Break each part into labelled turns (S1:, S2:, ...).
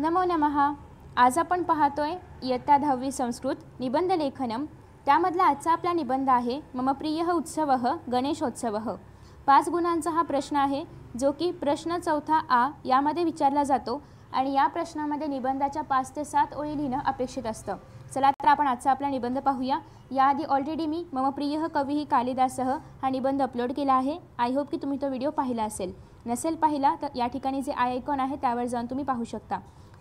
S1: नमो नमः आज आपण पाहतोय इयत्ता दहावी संस्कृत निबंध लेखनम त्यामधला आजचा आपला निबंध आहे मम प्रिय उत्सव गणेशोत्सव पाच गुणांचा हा प्रश्न आहे जो की प्रश्न चौथा आ यामध्ये विचारला जातो आणि या प्रश्नामध्ये निबंधाच्या पाच ते सात ओळी लिहिणं अपेक्षित असतं चला तर आपण आजचा आपला निबंध पाहूया याआधी ऑलरेडी मी मम प्रिय कवी ही कालिदासह हा निबंध अपलोड केला आहे आय होप की तुम्ही तो व्हिडिओ पाहिला असेल नसेल पाहिला तर या ठिकाणी जे आय आयकॉन आहे त्यावर जाऊन तुम्ही पाहू शकता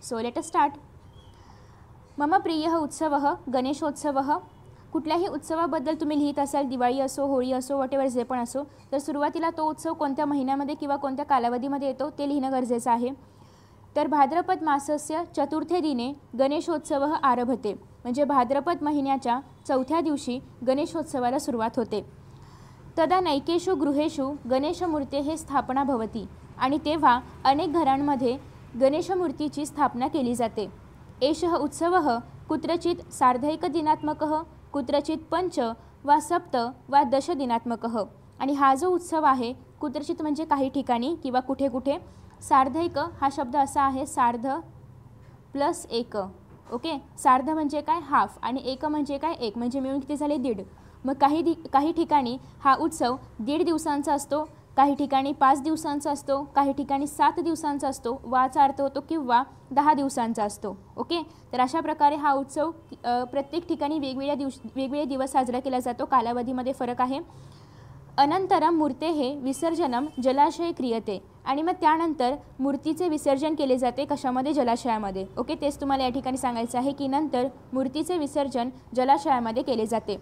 S1: सो लेट स्टार्ट मम प्रिय उत्सव गणेशोत्सव कुठल्याही उत्सवाबद्दल तुम्ही लिहित असाल दिवाळी असो होळी असो वॉटेवर जे पण असो तर सुरुवातीला तो उत्सव कोणत्या महिन्यामध्ये किंवा कोणत्या कालावधीमध्ये येतो ते लिहिणं गरजेचं आहे तर भाद्रपद मासस्य चतुर्थे दिने गणेशोत्सव आरभते म्हणजे भाद्रपद महिन्याच्या चौथ्या दिवशी गणेशोत्सवाला सुरुवात होते तदा नैकेषु गृहेषु गणेशमूर्तेः स्थापना भवती आणि तेव्हा अनेक घरांमध्ये गणेशमूर्तीची स्थापना केली जाते एष उत्सव कुत्रचित सार्धैकदिनात्मक कुत्रचित पंच वा सप्त वा दशदिनात्मक आणि हा जो उत्सव आहे कुत्रचित म्हणजे काही ठिकाणी किंवा कुठे कुठे सार्धैक हा शब्द असा आहे सार्ध प्लस एक ओके सार्ध म्हणजे काय हाफ आणि एक म्हणजे काय एक म्हणजे मिळून किती झाले दीड मग काही दि काही ठिकाणी हा उत्सव दीड दिवसांचा असतो काही ठिकाणी पाच दिवसांचा असतो काही ठिकाणी सात दिवसांचा असतो वाचा अर्थ होतो किंवा दहा दिवसांचा असतो ओके तर अशा प्रकारे हा उत्सव प्रत्येक ठिकाणी वेगवेगळ्या दिवस वेगवेगळे दिवस साजरा केला जातो कालावधीमध्ये फरक आहे अनंतरम मूर्ते हे विसर्जनम जलाशय क्रियते आणि मग त्यानंतर मूर्तीचे विसर्जन केले जाते कशामध्ये जलाशयामध्ये ओके तेच तुम्हाला या ठिकाणी सांगायचं आहे की नंतर मूर्तीचे विसर्जन जलाशयामध्ये केले जाते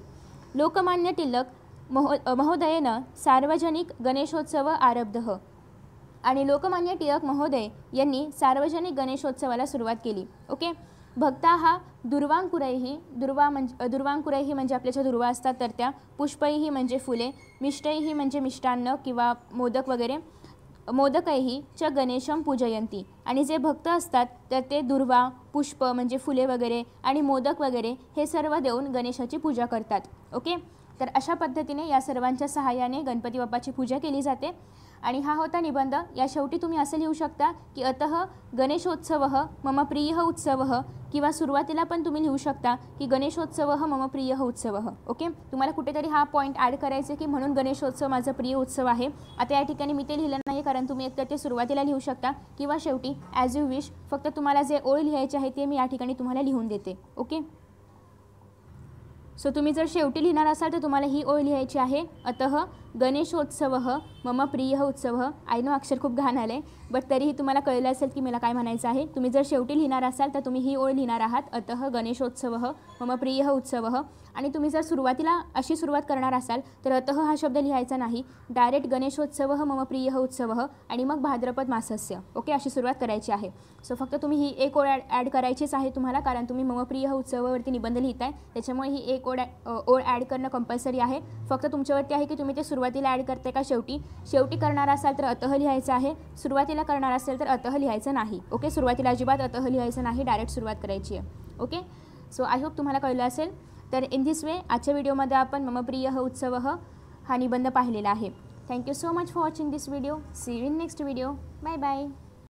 S1: लोकमान्य टिळक महो महोदयनं सार्वजनिक गणेशोत्सव आरब्ध आणि लोकमान्य टिळक महोदय यांनी सार्वजनिक गणेशोत्सवाला सुरुवात केली ओके भक्ता हा दुर्वांकुरैही दुर्वा म्हणजे दुर्वांकुरैही म्हणजे आपल्या ज्या दुर्वा असतात तर त्या पुष्पैही म्हणजे फुले मिष्टैही म्हणजे मिष्टान्न किंवा मोदक वगैरे मोदकही च गणेशम पूजयंती आणि जे भक्त असतात तर ते दुर्वा पुष्प म्हणजे फुले वगैरे आणि मोदक वगैरे हे सर्व देऊन गणेशाची पूजा करतात ओके तर अशा पद्धतीने या सर्वांच्या सहाय्याने गणपती बाप्पाची पूजा केली जाते आणि हा होता निबंध या शेवटी तुम्ही असं लिहू शकता की अतः गणेशोत्सव मम प्रिय उत्सव किंवा सुरुवातीला पण तुम्ही लिहू शकता की गणेशोत्सव हा मम प्रिय उत्सव ओके तुम्हाला कुठेतरी हा पॉईंट ॲड करायचं की म्हणून गणेशोत्सव माझा प्रिय उत्सव आहे आता या ठिकाणी मी ते लिहिलं नाही कारण तुम्ही एकतर ते सुरुवातीला लिहू शकता किंवा शेवटी ॲज यू विश फक्त तुम्हाला जे ओळ लिहायचे आहे ते मी या ठिकाणी तुम्हाला लिहून देते ओके सो तुम्ही जर शेवटी लिहिणार असाल तर तुम्हाला ही ओळ लिहायची आहे अतः गणेशोत्सव मम प्रिय उत्सव आय नो अक्षर खूप घाण आले बट तरीही तुम्हाला कळलं असेल की मला काय म्हणायचं आहे तुम्ही जर शेवटी लिहिणार असाल तर तुम्ही ही ओळ लिहिणार आहात अतः गणेशोत्सव मम प्रिय उत्सव आणि तुम्ही जर सुरुवातीला अशी सुरुवात करणार असाल तर अतः हा शब्द लिहायचा नाही डायरेक्ट गणेशोत्सव मम प्रिय उत्सव आणि मग भाद्रपद मासस्य ओके अशी सुरुवात करायची आहे सो फक्त तुम्ही ही एक ओळ ॲड करायचीच आहे तुम्हाला कारण तुम्ही मम प्रिय उत्सवावरती निबंध लिहिताय त्याच्यामुळे ही एक ओळ ओळ ॲड करणं कंपल्सरी आहे फक्त तुमच्यावरती आहे की तुम्ही ते सुरुवातीला ॲड करते का शेवटी शेवटी करणार असाल तर अतह लिहायचं आहे सुरुवातीला करणार असेल तर अतः लिहायचं नाही ओके सुरुवातीला अजिबात अतः लिहायचं नाही डायरेक्ट सुरुवात करायची आहे ओके सो आय होप तुम्हाला कळलं असेल तर इन धिस वे आजच्या व्हिडिओमध्ये आपण मम प्रिय उत्सव हा निबंध पाहिलेला आहे thank you so much for watching this video see in next video bye bye